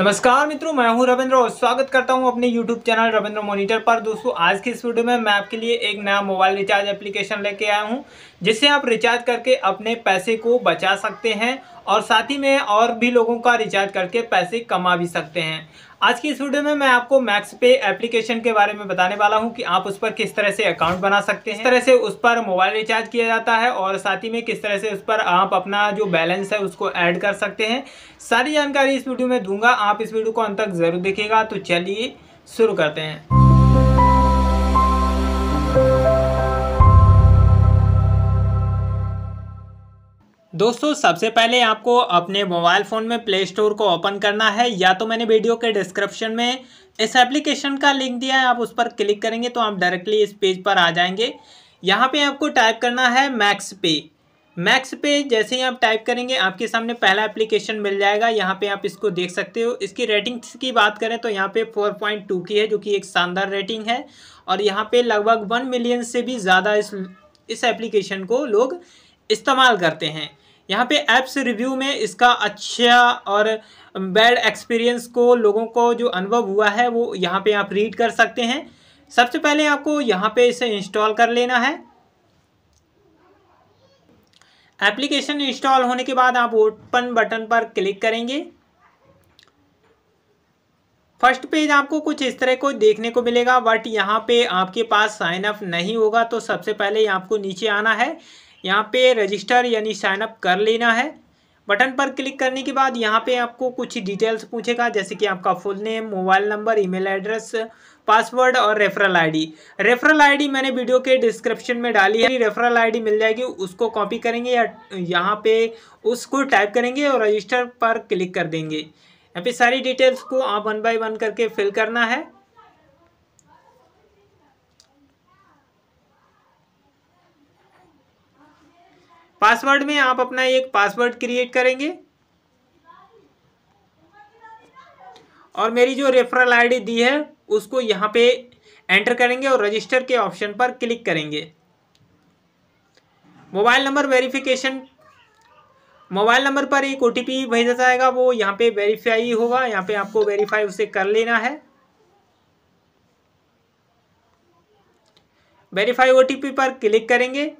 नमस्कार मित्रों मैं हूं रविंद्र और स्वागत करता हूं अपने YouTube चैनल रविंद्र मॉनिटर पर दोस्तों आज की इस वीडियो में मैं आपके लिए एक नया मोबाइल रिचार्ज एप्लीकेशन लेके आया हूं जिससे आप रिचार्ज करके अपने पैसे को बचा सकते हैं और साथ ही में और भी लोगों का रिचार्ज करके पैसे कमा भी सकते हैं आज की इस वीडियो में मैं आपको मैक्स पे एप्लीकेशन के बारे में बताने वाला हूं कि आप उस पर किस तरह से अकाउंट बना सकते हैं किस तरह से उस पर मोबाइल रिचार्ज किया जाता है और साथ ही में किस तरह से उस पर आप अपना जो बैलेंस है उसको ऐड कर सकते हैं सारी जानकारी इस वीडियो में दूंगा आप इस वीडियो को अंत तक ज़रूर देखेगा तो चलिए शुरू करते हैं दोस्तों सबसे पहले आपको अपने मोबाइल फ़ोन में प्ले स्टोर को ओपन करना है या तो मैंने वीडियो के डिस्क्रिप्शन में इस एप्लीकेशन का लिंक दिया है आप उस पर क्लिक करेंगे तो आप डायरेक्टली इस पेज पर आ जाएंगे यहाँ पे आपको टाइप करना है मैक्स पे मैक्स पे जैसे ही आप टाइप करेंगे आपके सामने पहला एप्लीकेशन मिल जाएगा यहाँ पे आप इसको देख सकते हो इसकी रेटिंग्स की बात करें तो यहाँ पे 4.2 की है जो कि एक शानदार रेटिंग है और यहाँ पे लगभग वन मिलियन से भी ज़्यादा इस इस एप्लीकेशन को लोग इस्तेमाल करते हैं यहाँ पे ऐप्स रिव्यू में इसका अच्छा और बैड एक्सपीरियंस को लोगों को जो अनुभव हुआ है वो यहाँ पे आप रीड कर सकते हैं सबसे पहले आपको यहाँ पे इसे इंस्टॉल कर लेना है एप्लीकेशन इंस्टॉल होने के बाद आप ओपन बटन पर क्लिक करेंगे फर्स्ट पेज आपको कुछ इस तरह को देखने को मिलेगा बट यहाँ पे आपके पास साइन अप नहीं होगा तो सबसे पहले आपको नीचे आना है यहाँ पे रजिस्टर यानी साइनअप कर लेना है बटन पर क्लिक करने के बाद यहाँ पे आपको कुछ डिटेल्स पूछेगा जैसे कि आपका full name mobile number email address password और रेफरल आईडी रेफरल आईडी मैंने वीडियो के डिस्क्रिप्शन में डाली है रेफरल आईडी मिल जाएगी उसको कॉपी करेंगे या यहाँ पे उसको टाइप करेंगे और रजिस्टर पर क्लिक कर देंगे यहाँ पे सारी डिटेल्स को आप वन बाई वन करके फिल करना है पासवर्ड में आप अपना एक पासवर्ड क्रिएट करेंगे और मेरी जो रेफरल आईडी दी है उसको यहाँ पे एंटर करेंगे और रजिस्टर के ऑप्शन पर क्लिक करेंगे mobile number verification mobile number पर एक ओ भेजा जाएगा वो यहाँ पे वेरीफाई होगा यहाँ पे आपको वेरीफाई उसे कर लेना है वेरीफाई ओ पर क्लिक करेंगे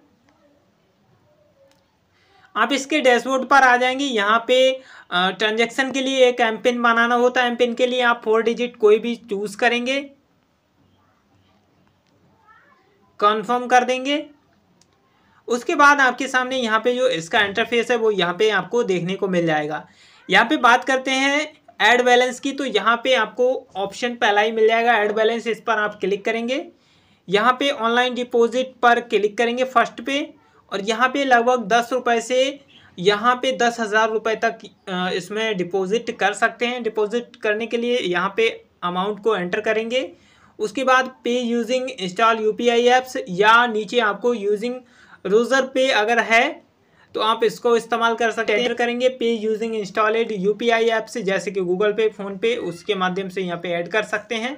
आप इसके डैशबोर्ड पर आ जाएंगे यहाँ पे ट्रांजेक्शन के लिए एक एम पिन बनाना होता है एम पिन के लिए आप फोर डिजिट कोई भी चूज़ करेंगे कन्फर्म कर देंगे उसके बाद आपके सामने यहाँ पे जो इसका इंटरफेस है वो यहाँ पे आपको देखने को मिल जाएगा यहाँ पे बात करते हैं एड बैलेंस की तो यहाँ पे आपको ऑप्शन पहला ही मिल जाएगा एड बैलेंस इस पर आप क्लिक करेंगे यहाँ पे ऑनलाइन डिपॉजिट पर क्लिक करेंगे फर्स्ट पे और यहाँ पे लगभग दस रुपये से यहाँ पे दस हज़ार रुपये तक इसमें डिपॉजिट कर सकते हैं डिपॉजिट करने के लिए यहाँ पे अमाउंट को एंटर करेंगे उसके बाद pay using install U P I apps या नीचे आपको यूजिंग रोज़र पे अगर है तो आप इसको इस्तेमाल कर सकते हैं एंटर करेंगे pay using installed U P I apps जैसे कि गूगल पे फ़ोनपे उसके माध्यम से यहाँ पर ऐड कर सकते हैं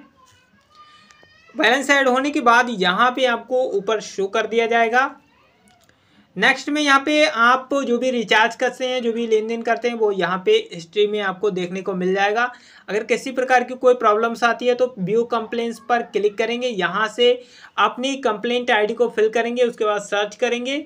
बैलेंस ऐड होने के बाद यहाँ पे आपको ऊपर शो कर दिया जाएगा नेक्स्ट में यहाँ पे आप जो भी रिचार्ज करते हैं जो भी लेन देन करते हैं वो यहाँ पे हिस्ट्री में आपको देखने को मिल जाएगा अगर किसी प्रकार की कोई प्रॉब्लम्स आती है तो व्यू कंप्लेंट्स पर क्लिक करेंगे यहाँ से अपनी कंप्लेंट आईडी को फिल करेंगे उसके बाद सर्च करेंगे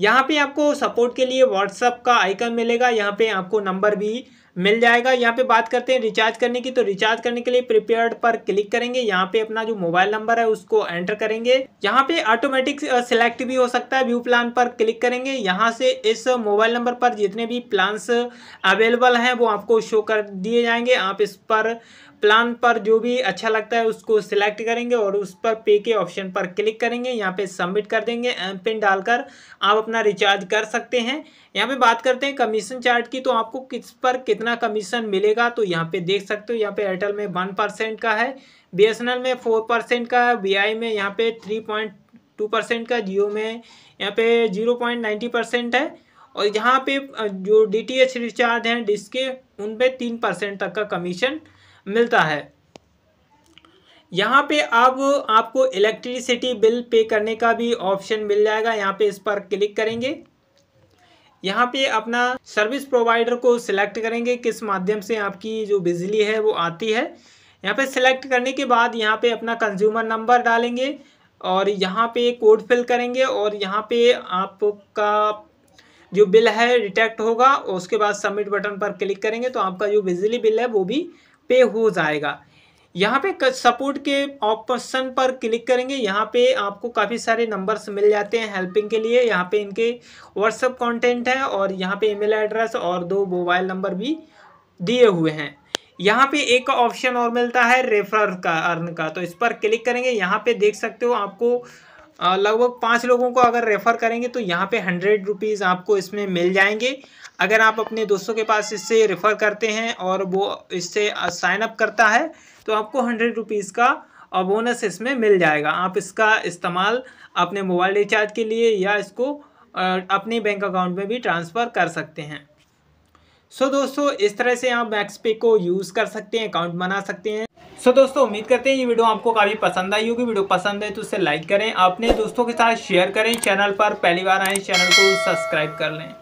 यहाँ पे आपको सपोर्ट के लिए व्हाट्सअप का आइकन मिलेगा यहाँ पे आपको नंबर भी मिल जाएगा यहाँ पे बात करते हैं रिचार्ज करने की तो रिचार्ज करने के लिए प्रिपेयर्ड पर क्लिक करेंगे यहाँ पे अपना जो मोबाइल नंबर है उसको एंटर करेंगे यहाँ पे ऑटोमेटिक सिलेक्ट भी हो सकता है व्यू प्लान पर क्लिक करेंगे यहाँ से इस मोबाइल नंबर पर जितने भी प्लान्स अवेलेबल हैं वो आपको शो कर दिए जाएंगे आप इस पर प्लान पर जो भी अच्छा लगता है उसको सिलेक्ट करेंगे और उस पर पे के ऑप्शन पर क्लिक करेंगे यहाँ पे सबमिट कर देंगे एम पिन डालकर आप अपना रिचार्ज कर सकते हैं यहाँ पे बात करते हैं कमीशन चार्ट की तो आपको किस पर कितना कितना कमीशन मिलेगा तो यहाँ पे देख सकते हो यहाँ पे एयरटेल में वन परसेंट का है बी में फोर परसेंट का है वी में यहाँ पे थ्री पॉइंट टू परसेंट का जियो में यहाँ पे जीरो पॉइंट नाइन्टी परसेंट है और यहाँ पे जो डी टी एच रिचार्ज हैं डिस्क के उन पर तीन परसेंट तक का कमीशन मिलता है यहाँ पे अब आपको इलेक्ट्रिसिटी बिल पे करने का भी ऑप्शन मिल जाएगा यहाँ पे इस पर क्लिक करेंगे यहाँ पे अपना सर्विस प्रोवाइडर को सिलेक्ट करेंगे किस माध्यम से आपकी जो बिजली है वो आती है यहाँ पे सिलेक्ट करने के बाद यहाँ पे अपना कंज्यूमर नंबर डालेंगे और यहाँ पे कोड फिल करेंगे और यहाँ पे आपका जो बिल है डिटेक्ट होगा उसके बाद सबमिट बटन पर क्लिक करेंगे तो आपका जो बिजली बिल है वो भी पे हो जाएगा यहाँ पे सपोर्ट के ऑप्शन पर क्लिक करेंगे यहाँ पे आपको काफ़ी सारे नंबर्स मिल जाते हैं हेल्पिंग के लिए यहाँ पे इनके व्हाट्सअप कंटेंट है और यहाँ पे ईमेल एड्रेस और दो मोबाइल नंबर भी दिए हुए हैं यहाँ पे एक ऑप्शन और मिलता है रेफर का अर्न का तो इस पर क्लिक करेंगे यहाँ पे देख सकते हो आपको लगभग पाँच लोगों को अगर रेफ़र करेंगे तो यहाँ पे हंड्रेड रुपीज़ आपको इसमें मिल जाएंगे अगर आप अपने दोस्तों के पास इससे रेफ़र करते हैं और वो इससे साइनअप करता है तो आपको हंड्रेड रुपीज़ का बोनस इसमें मिल जाएगा आप इसका इस्तेमाल अपने मोबाइल रिचार्ज के लिए या इसको अपने बैंक अकाउंट में भी ट्रांसफ़र कर सकते हैं सो so, दोस्तों इस तरह से आप मैक्सपे को यूज़ कर सकते हैं अकाउंट बना सकते हैं सो so, दोस्तों उम्मीद करते हैं ये वीडियो आपको काफ़ी पसंद आई होगी वीडियो पसंद है तो उसे लाइक करें अपने दोस्तों के साथ शेयर करें चैनल पर पहली बार आए चैनल को सब्सक्राइब कर लें